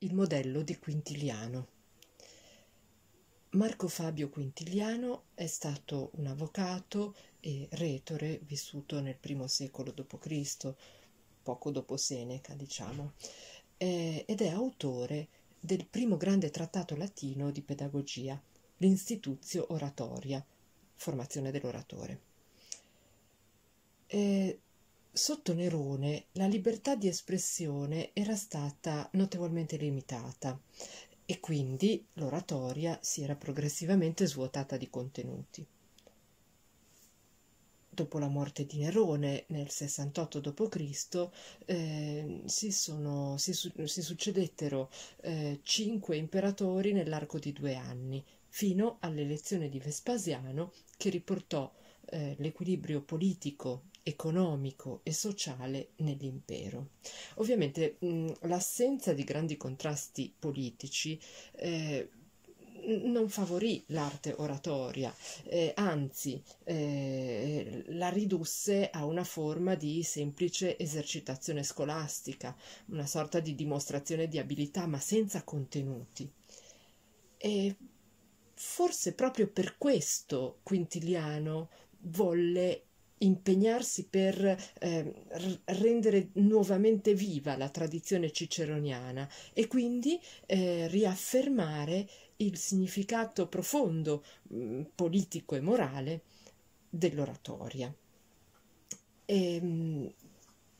Il modello di Quintiliano. Marco Fabio Quintiliano è stato un avvocato e retore vissuto nel primo secolo d.C., poco dopo Seneca, diciamo, eh, ed è autore del primo grande trattato latino di pedagogia, l'Instituzio Oratoria, formazione dell'oratore. Eh, Sotto Nerone la libertà di espressione era stata notevolmente limitata e quindi l'oratoria si era progressivamente svuotata di contenuti. Dopo la morte di Nerone nel 68 d.C. Eh, si, si, si, succedettero eh, cinque imperatori nell'arco di due anni, fino all'elezione di Vespasiano che riportò eh, l'equilibrio politico economico e sociale nell'impero. Ovviamente mh, mm, l'assenza di grandi contrasti politici eh, non favorì l'arte oratoria, eh, anzi eh, la ridusse a una forma di semplice esercitazione scolastica, una sorta di dimostrazione di abilità ma senza contenuti. E forse proprio per questo Quintiliano volle impegnarsi per eh, rendere nuovamente viva la tradizione ciceroniana e quindi eh, riaffermare il significato profondo mh, mm, politico e morale dell'oratoria. E, ehm, mh,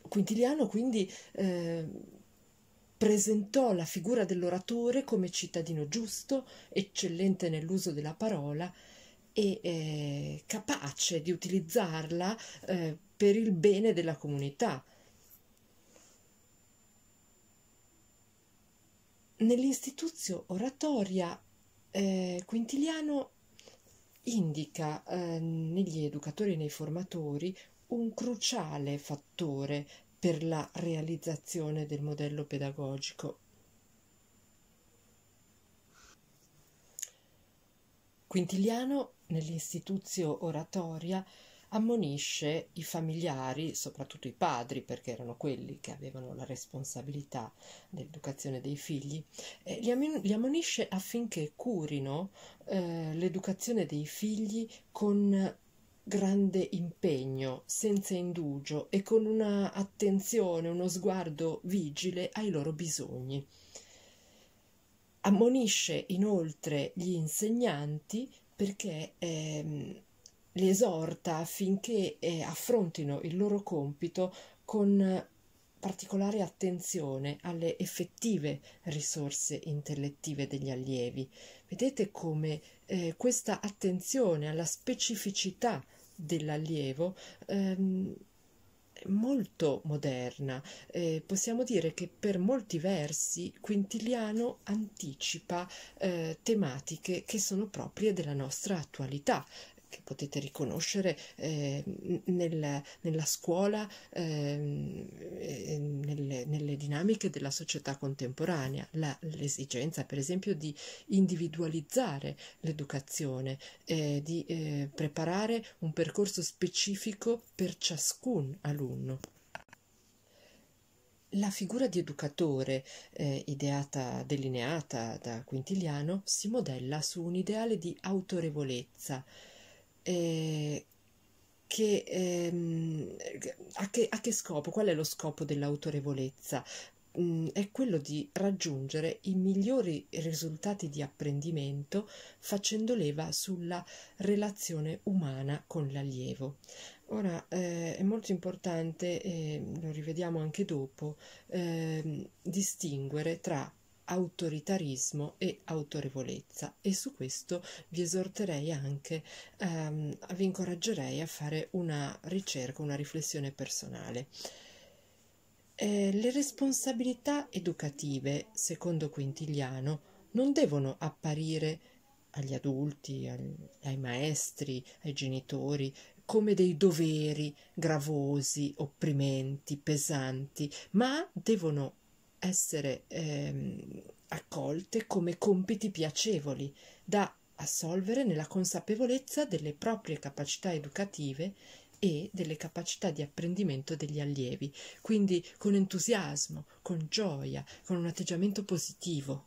Quintiliano quindi eh, presentò la figura dell'oratore come cittadino giusto, eccellente nell'uso della parola, e eh, capace di utilizzarla eh, per il bene della comunità. Nell'istituzio oratoria eh, Quintiliano indica eh, negli educatori e nei formatori un cruciale fattore per la realizzazione del modello pedagogico Quintiliano, nell'istituzio Oratoria, ammonisce i familiari, soprattutto i padri, perché erano quelli che avevano la responsabilità dell'educazione dei figli, eh, li, am- li, ammonisce affinché curino eh, l'educazione dei figli con grande impegno, senza indugio e con un'attenzione, uno sguardo vigile ai loro bisogni. Ammonisce inoltre gli insegnanti perché ehm, li esorta affinché eh, affrontino il loro compito con particolare attenzione alle effettive risorse intellettive degli allievi. Vedete come eh, questa attenzione alla specificità dell'allievo ehm, molto moderna. Eh, possiamo dire che per molti versi Quintiliano anticipa eh, tematiche che sono proprie della nostra attualità, che potete riconoscere eh, nel, nella scuola, eh, nelle, nelle, dinamiche della società contemporanea, La, l'esigenza per esempio di individualizzare l'educazione, eh, di eh, preparare un percorso specifico per ciascun alunno. La figura di educatore, eh, ideata, delineata da Quintiliano, si modella su un ideale di autorevolezza, eh, che, ehm, a, che, a che scopo? Qual è lo scopo dell'autorevolezza? Mm, è quello di raggiungere i migliori risultati di apprendimento facendo leva sulla relazione umana con l'allievo. Ora eh, è molto importante, eh, lo rivediamo anche dopo, eh, distinguere tra autoritarismo e autorevolezza e su questo vi esorterei anche, ehm, vi incoraggerei a fare una ricerca, una riflessione personale. Eh, le responsabilità educative, secondo Quintiliano, non devono apparire agli adulti, al, ai maestri, ai genitori, come dei doveri gravosi, opprimenti, pesanti, ma devono essere ehm, accolte come compiti piacevoli da assolvere nella consapevolezza delle proprie capacità educative e delle capacità di apprendimento degli allievi, quindi con entusiasmo, con gioia, con un atteggiamento positivo.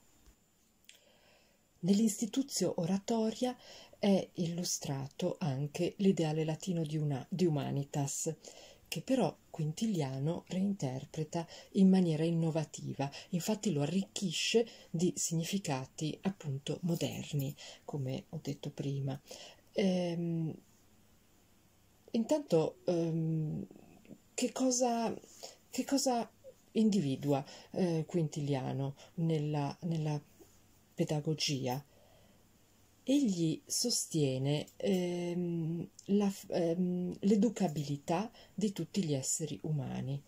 Nell'istituzio oratoria è illustrato anche l'ideale latino di, una, di Humanitas, che però Quintiliano reinterpreta in maniera innovativa, infatti lo arricchisce di significati appunto moderni, come ho detto prima. Ehm, intanto, ehm, che, cosa, che, cosa, individua eh, Quintiliano nella, nella pedagogia egli sostiene ehm, la, ehm, l'educabilità di tutti gli esseri umani.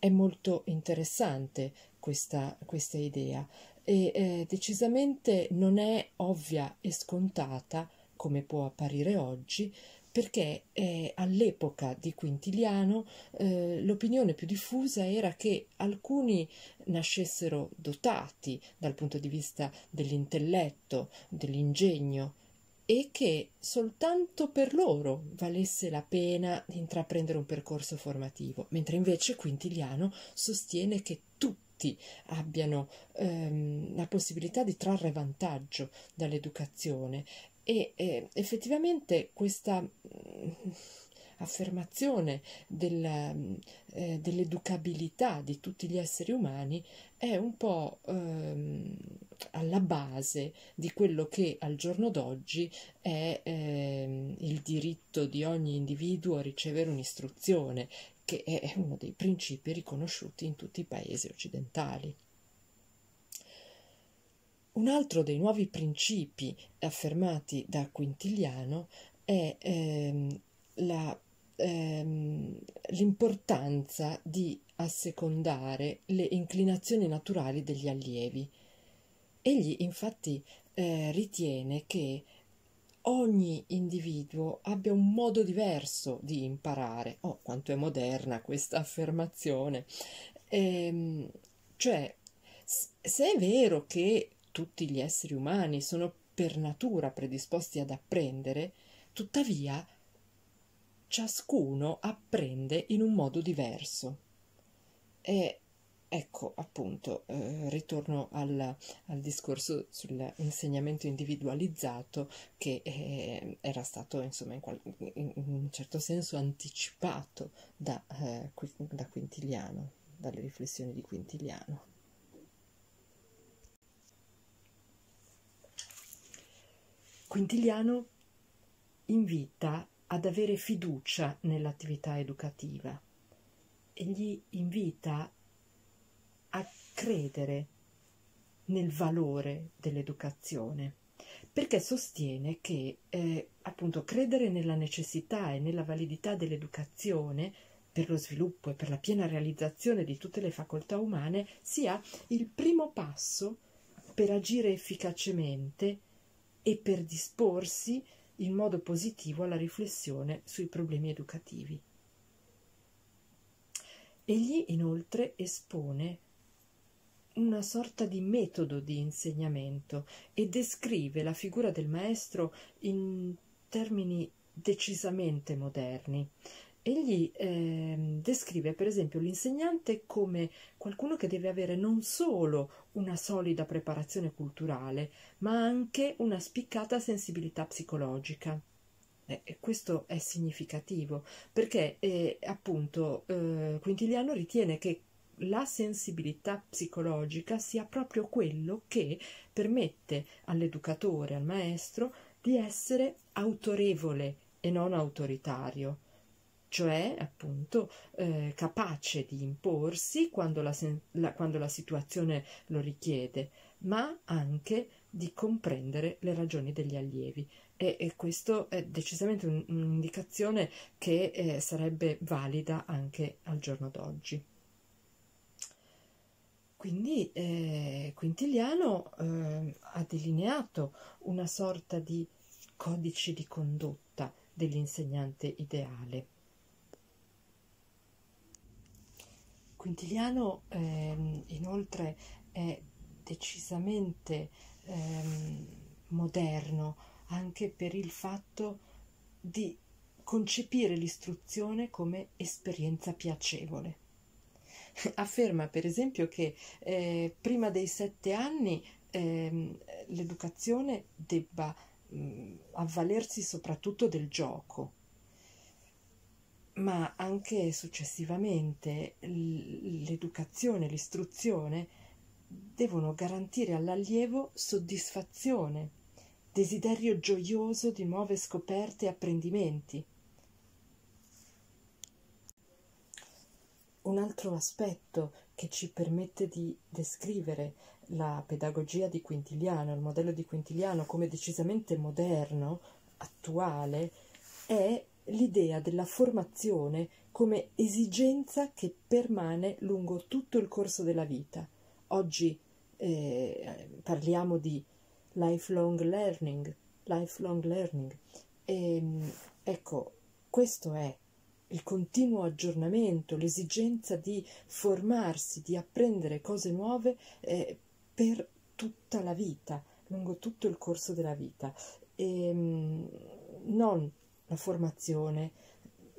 È molto interessante questa, questa idea e eh, decisamente non è ovvia e scontata, come può apparire oggi, perché eh, all'epoca di Quintiliano eh, l'opinione più diffusa era che alcuni nascessero dotati dal punto di vista dell'intelletto, dell'ingegno, e che soltanto per loro valesse la pena di intraprendere un percorso formativo, mentre invece Quintiliano sostiene che tutti abbiano ehm, la possibilità di trarre vantaggio dall'educazione e eh, effettivamente questa mh, mm, affermazione del, eh, dell'educabilità di tutti gli esseri umani è un po' ehm, alla base di quello che al giorno d'oggi è ehm, il diritto di ogni individuo a ricevere un'istruzione, che è uno dei principi riconosciuti in tutti i paesi occidentali. Un altro dei nuovi principi affermati da Quintiliano è ehm, la, ehm, l'importanza di assecondare le inclinazioni naturali degli allievi. Egli infatti eh, ritiene che ogni individuo abbia un modo diverso di imparare. Oh, quanto è moderna questa affermazione! Ehm, cioè, se è vero che tutti gli esseri umani sono per natura predisposti ad apprendere, tuttavia ciascuno apprende in un modo diverso. E ecco appunto, eh, ritorno al, al, discorso sull'insegnamento individualizzato che eh, era stato insomma in, qual- in, un certo senso anticipato da, eh, da Quintiliano, dalle riflessioni di Quintiliano. Quintiliano invita ad avere fiducia nell'attività educativa e gli invita a credere nel valore dell'educazione, perché sostiene che eh, appunto credere nella necessità e nella validità dell'educazione per lo sviluppo e per la piena realizzazione di tutte le facoltà umane sia il primo passo per agire efficacemente e per disporsi in modo positivo alla riflessione sui problemi educativi. Egli inoltre espone una sorta di metodo di insegnamento e descrive la figura del maestro in termini decisamente moderni, Egli eh, descrive per esempio l'insegnante come qualcuno che deve avere non solo una solida preparazione culturale, ma anche una spiccata sensibilità psicologica. Eh, questo è significativo perché eh, appunto eh, Quintiliano ritiene che la sensibilità psicologica sia proprio quello che permette all'educatore, al maestro, di essere autorevole e non autoritario cioè appunto eh, capace di imporsi quando la, la, quando la situazione lo richiede, ma anche di comprendere le ragioni degli allievi. E, e questo è decisamente un'indicazione che eh, sarebbe valida anche al giorno d'oggi. Quindi eh, Quintiliano eh, ha delineato una sorta di codice di condotta dell'insegnante ideale. Quintiliano ehm, inoltre è decisamente ehm, moderno anche per il fatto di concepire l'istruzione come esperienza piacevole. Afferma per esempio che eh, prima dei sette anni ehm, l'educazione debba mh, avvalersi soprattutto del gioco ma anche successivamente l'educazione, l'istruzione devono garantire all'allievo soddisfazione, desiderio gioioso di nuove scoperte e apprendimenti. Un altro aspetto che ci permette di descrivere la pedagogia di Quintiliano, il modello di Quintiliano come decisamente moderno, attuale, è l'idea della formazione come esigenza che permane lungo tutto il corso della vita. Oggi eh, parliamo di lifelong learning, lifelong learning. E, ehm, ecco, questo è il continuo aggiornamento, l'esigenza di formarsi, di apprendere cose nuove eh, per tutta la vita, lungo tutto il corso della vita. E, ehm, non formazione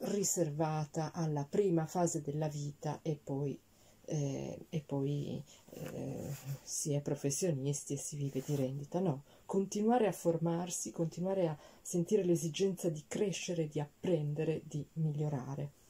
riservata alla prima fase della vita e poi, eh, e poi eh, si è professionisti e si vive di rendita, no, continuare a formarsi, continuare a sentire l'esigenza di crescere, di apprendere, di migliorare.